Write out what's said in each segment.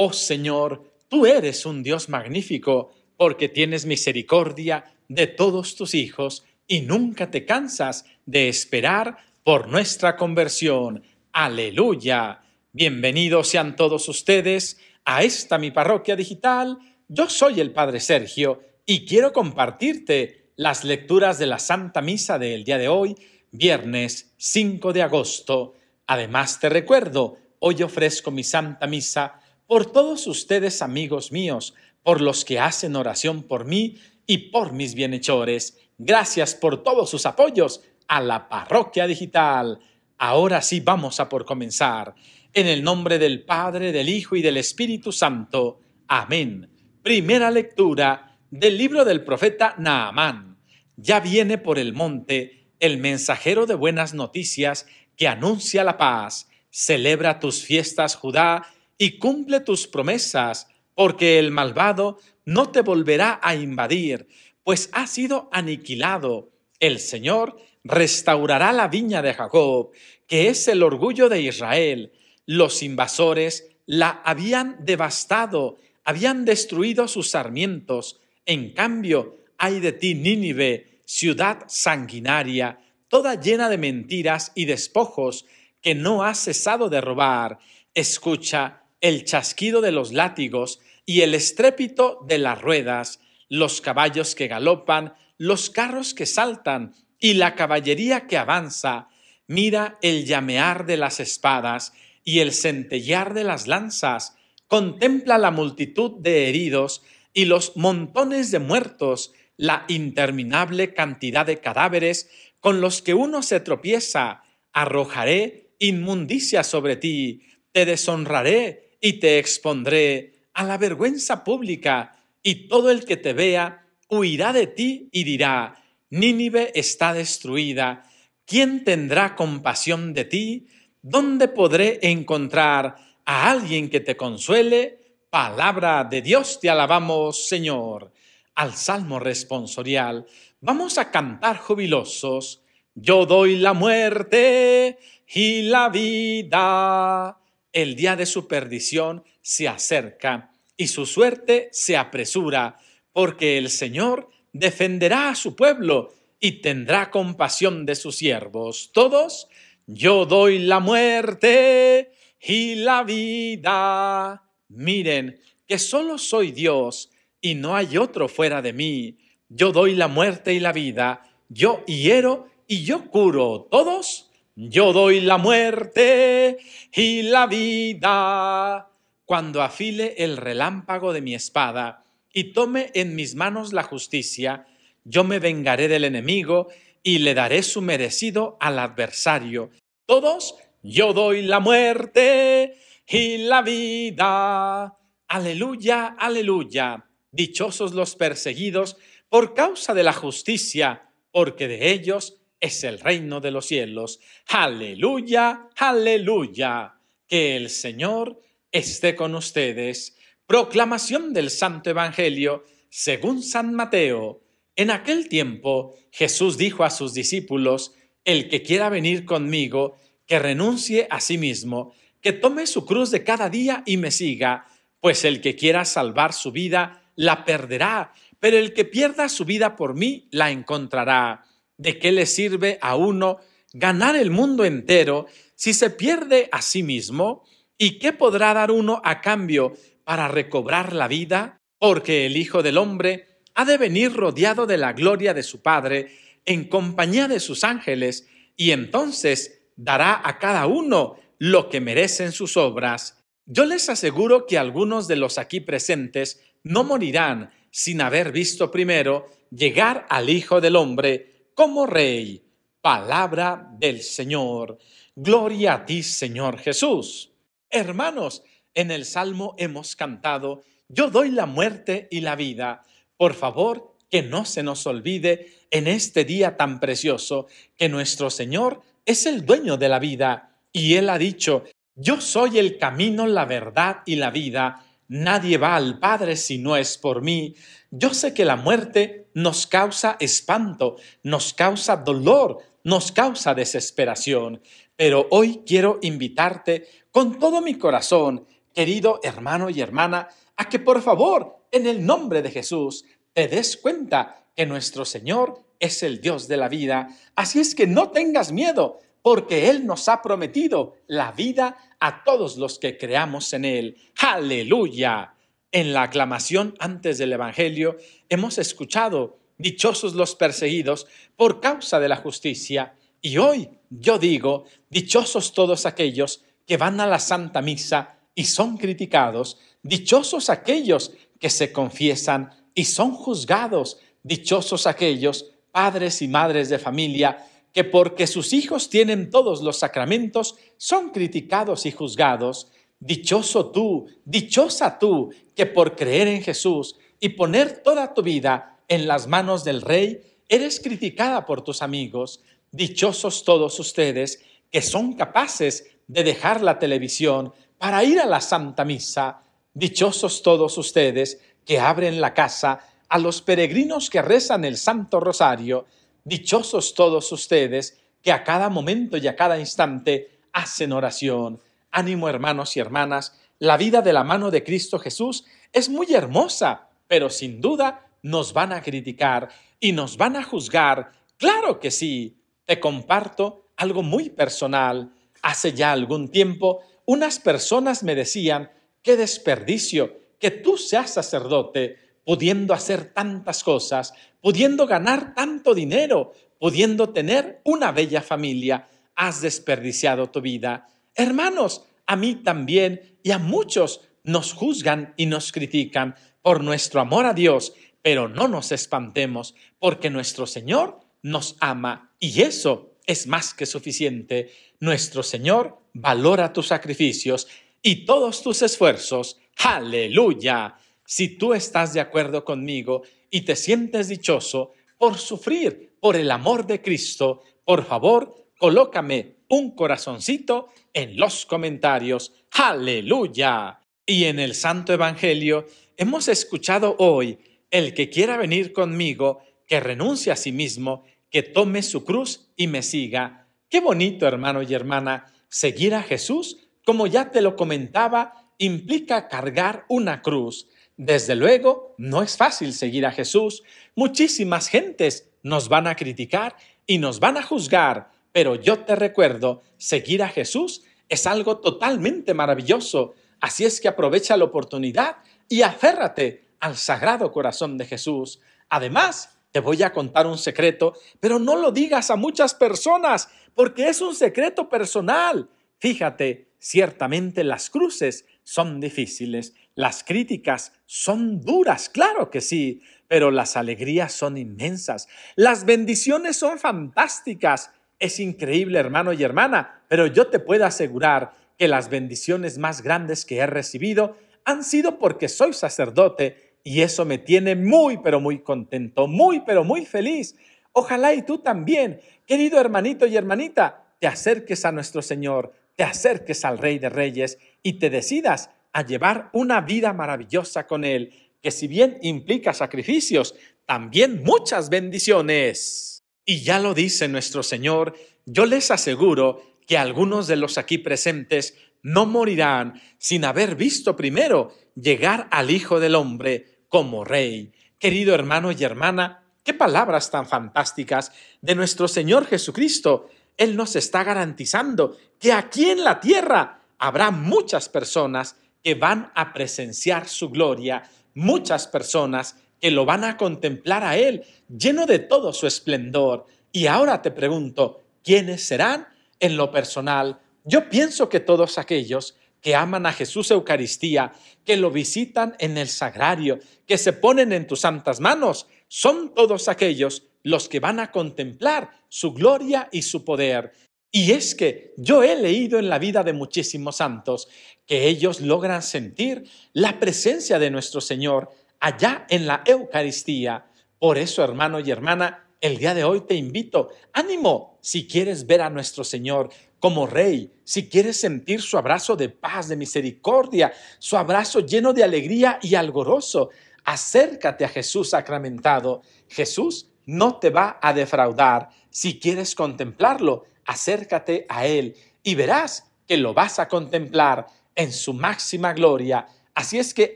oh Señor, tú eres un Dios magnífico, porque tienes misericordia de todos tus hijos y nunca te cansas de esperar por nuestra conversión. Aleluya. Bienvenidos sean todos ustedes a esta mi parroquia digital. Yo soy el Padre Sergio y quiero compartirte las lecturas de la Santa Misa del día de hoy, viernes 5 de agosto. Además te recuerdo, hoy ofrezco mi Santa Misa por todos ustedes amigos míos, por los que hacen oración por mí y por mis bienhechores. Gracias por todos sus apoyos a la parroquia digital. Ahora sí vamos a por comenzar. En el nombre del Padre, del Hijo y del Espíritu Santo. Amén. Primera lectura del libro del profeta Naamán. Ya viene por el monte el mensajero de buenas noticias que anuncia la paz. Celebra tus fiestas, Judá, y cumple tus promesas, porque el malvado no te volverá a invadir, pues ha sido aniquilado. El Señor restaurará la viña de Jacob, que es el orgullo de Israel. Los invasores la habían devastado, habían destruido sus sarmientos. En cambio, hay de ti Nínive, ciudad sanguinaria, toda llena de mentiras y despojos, que no ha cesado de robar. Escucha, el chasquido de los látigos y el estrépito de las ruedas, los caballos que galopan, los carros que saltan y la caballería que avanza. Mira el llamear de las espadas y el centellar de las lanzas. Contempla la multitud de heridos y los montones de muertos, la interminable cantidad de cadáveres con los que uno se tropieza. Arrojaré inmundicia sobre ti, te deshonraré y te expondré a la vergüenza pública, y todo el que te vea huirá de ti y dirá, Nínive está destruida, ¿quién tendrá compasión de ti? ¿Dónde podré encontrar a alguien que te consuele? Palabra de Dios, te alabamos, Señor. Al Salmo responsorial, vamos a cantar jubilosos. Yo doy la muerte y la vida el día de su perdición se acerca y su suerte se apresura, porque el Señor defenderá a su pueblo y tendrá compasión de sus siervos. Todos, yo doy la muerte y la vida. Miren, que solo soy Dios y no hay otro fuera de mí. Yo doy la muerte y la vida, yo hiero y yo curo. Todos, yo doy la muerte y la vida cuando afile el relámpago de mi espada y tome en mis manos la justicia, yo me vengaré del enemigo y le daré su merecido al adversario. Todos, yo doy la muerte y la vida. Aleluya, aleluya. Dichosos los perseguidos por causa de la justicia, porque de ellos es el reino de los cielos. Aleluya, aleluya. Que el Señor esté con ustedes. Proclamación del Santo Evangelio según San Mateo. En aquel tiempo Jesús dijo a sus discípulos, El que quiera venir conmigo, que renuncie a sí mismo, que tome su cruz de cada día y me siga, pues el que quiera salvar su vida, la perderá, pero el que pierda su vida por mí, la encontrará ¿De qué le sirve a uno ganar el mundo entero si se pierde a sí mismo? ¿Y qué podrá dar uno a cambio para recobrar la vida? Porque el Hijo del Hombre ha de venir rodeado de la gloria de su Padre, en compañía de sus ángeles, y entonces dará a cada uno lo que merecen sus obras. Yo les aseguro que algunos de los aquí presentes no morirán sin haber visto primero llegar al Hijo del Hombre como rey. Palabra del Señor. Gloria a ti, Señor Jesús. Hermanos, en el Salmo hemos cantado, yo doy la muerte y la vida. Por favor, que no se nos olvide en este día tan precioso que nuestro Señor es el dueño de la vida y Él ha dicho, yo soy el camino, la verdad y la vida. Nadie va al Padre si no es por mí. Yo sé que la muerte nos causa espanto, nos causa dolor, nos causa desesperación, pero hoy quiero invitarte con todo mi corazón, querido hermano y hermana, a que por favor, en el nombre de Jesús, te des cuenta que nuestro Señor es el Dios de la vida. Así es que no tengas miedo, porque Él nos ha prometido la vida a todos los que creamos en Él. Aleluya. En la aclamación antes del Evangelio hemos escuchado, dichosos los perseguidos por causa de la justicia. Y hoy yo digo, dichosos todos aquellos que van a la Santa Misa y son criticados, dichosos aquellos que se confiesan y son juzgados, dichosos aquellos padres y madres de familia que porque sus hijos tienen todos los sacramentos, son criticados y juzgados. Dichoso tú, dichosa tú, que por creer en Jesús y poner toda tu vida en las manos del Rey, eres criticada por tus amigos. Dichosos todos ustedes que son capaces de dejar la televisión para ir a la Santa Misa. Dichosos todos ustedes que abren la casa a los peregrinos que rezan el Santo Rosario. Dichosos todos ustedes que a cada momento y a cada instante hacen oración. Ánimo hermanos y hermanas, la vida de la mano de Cristo Jesús es muy hermosa, pero sin duda nos van a criticar y nos van a juzgar. Claro que sí. Te comparto algo muy personal. Hace ya algún tiempo, unas personas me decían, qué desperdicio que tú seas sacerdote pudiendo hacer tantas cosas, pudiendo ganar tanto dinero, pudiendo tener una bella familia, has desperdiciado tu vida. Hermanos, a mí también y a muchos nos juzgan y nos critican por nuestro amor a Dios, pero no nos espantemos porque nuestro Señor nos ama y eso es más que suficiente. Nuestro Señor valora tus sacrificios y todos tus esfuerzos. Aleluya si tú estás de acuerdo conmigo y te sientes dichoso por sufrir por el amor de Cristo, por favor, colócame un corazoncito en los comentarios. Aleluya. Y en el Santo Evangelio hemos escuchado hoy, el que quiera venir conmigo, que renuncie a sí mismo, que tome su cruz y me siga. Qué bonito, hermano y hermana, seguir a Jesús, como ya te lo comentaba, implica cargar una cruz. Desde luego, no es fácil seguir a Jesús. Muchísimas gentes nos van a criticar y nos van a juzgar, pero yo te recuerdo, seguir a Jesús es algo totalmente maravilloso. Así es que aprovecha la oportunidad y aférrate al Sagrado Corazón de Jesús. Además, te voy a contar un secreto, pero no lo digas a muchas personas, porque es un secreto personal. Fíjate, ciertamente las cruces son difíciles, las críticas son duras, claro que sí, pero las alegrías son inmensas, las bendiciones son fantásticas. Es increíble, hermano y hermana, pero yo te puedo asegurar que las bendiciones más grandes que he recibido han sido porque soy sacerdote y eso me tiene muy, pero muy contento, muy, pero muy feliz. Ojalá y tú también, querido hermanito y hermanita, te acerques a nuestro Señor, te acerques al Rey de Reyes y te decidas a llevar una vida maravillosa con Él, que si bien implica sacrificios, también muchas bendiciones. Y ya lo dice nuestro Señor, yo les aseguro que algunos de los aquí presentes no morirán sin haber visto primero llegar al Hijo del Hombre como Rey. Querido hermano y hermana, qué palabras tan fantásticas de nuestro Señor Jesucristo él nos está garantizando que aquí en la tierra habrá muchas personas que van a presenciar su gloria, muchas personas que lo van a contemplar a Él, lleno de todo su esplendor. Y ahora te pregunto, ¿quiénes serán? En lo personal, yo pienso que todos aquellos que aman a Jesús Eucaristía, que lo visitan en el sagrario, que se ponen en tus santas manos, son todos aquellos los que van a contemplar su gloria y su poder. Y es que yo he leído en la vida de muchísimos santos que ellos logran sentir la presencia de nuestro Señor allá en la Eucaristía. Por eso, hermano y hermana, el día de hoy te invito, ánimo, si quieres ver a nuestro Señor como Rey, si quieres sentir su abrazo de paz, de misericordia, su abrazo lleno de alegría y algoroso, acércate a Jesús sacramentado. Jesús no te va a defraudar. Si quieres contemplarlo, acércate a Él y verás que lo vas a contemplar en su máxima gloria. Así es que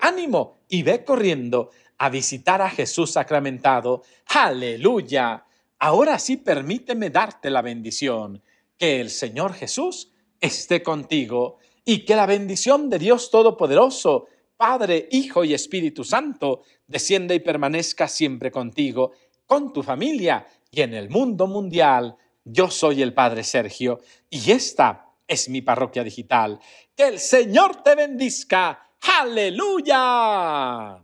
ánimo y ve corriendo a visitar a Jesús sacramentado. Aleluya. Ahora sí permíteme darte la bendición. Que el Señor Jesús esté contigo y que la bendición de Dios Todopoderoso, Padre, Hijo y Espíritu Santo, descienda y permanezca siempre contigo con tu familia y en el mundo mundial. Yo soy el Padre Sergio y esta es mi parroquia digital. Que el Señor te bendiga. Aleluya.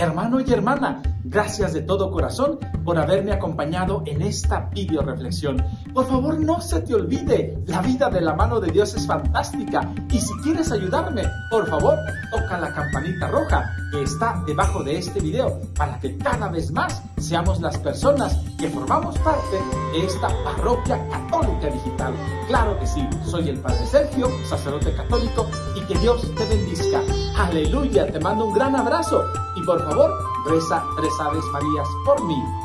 Hermano y hermana, gracias de todo corazón por haberme acompañado en esta video reflexión. Por favor, no se te olvide, la vida de la mano de Dios es fantástica y si quieres ayudarme, por favor, toca la campanita roja que está debajo de este video para que cada vez más seamos las personas que formamos parte de esta parroquia católica digital. Claro que sí, soy el Padre Sergio, sacerdote católico, y que Dios te bendiga. Aleluya, te mando un gran abrazo y por favor, reza tres aves Marías por mí.